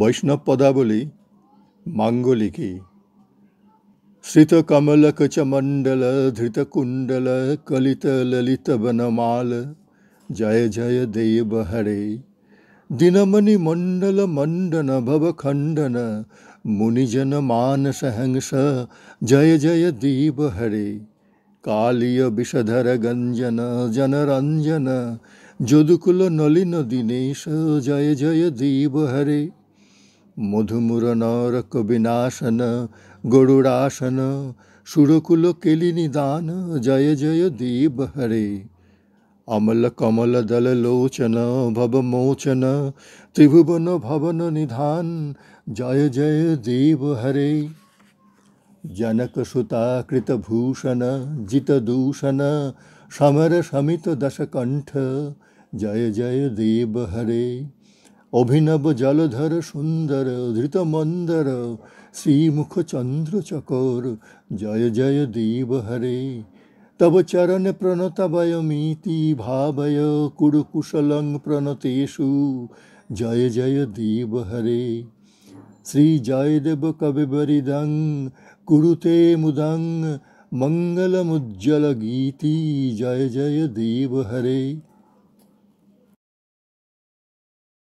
বৈষ্ণবপদাবলী মাঙ্গলিকী শ্রিতকমলকচমণ্ডল ধৃতকুণ্ডল কলিতললিতবনমাল জয় জয় দেব হরে दिनमणिमण्डलमण्डन भवखण्डन मुनिजनमानसहंस जय जय दीप हरे कालिय विषधर गञ्जन जनरञ्जन जोदुकुलनलिनदिनेश जय जय दीप हरे মধুমুরনরকবিনাশন গরুড়াসন সুরকুল কেলিনিদান জয় জয় দীপ হরে অমল কমল দল লোচন ভব মোচন ত্রিভুবন ভবন নিধান জয় জয় দেব হরে জনক সুতা কৃত ভূষণ জিত দূষণ जनकसुताकृतभूषण जितदूषण समरशमितदशकण्ठ জয় জয় দেব হরে অভিনব জলধর সুন্দর ধৃত মন্দর শ্রীমুখ চন্দ্র চকর জয় জয় দেব হরে তব চরণ প্রণতবয়মীতি ভাবয় কুড়ুকুশলং প্রণতেশু জয় জয় দেব হরে শ্রী জয়দেব কবিবরিদং কুরুতে মুদং মঙ্গলমুজ্জ্বল গীতি জয় জয় দেব হরে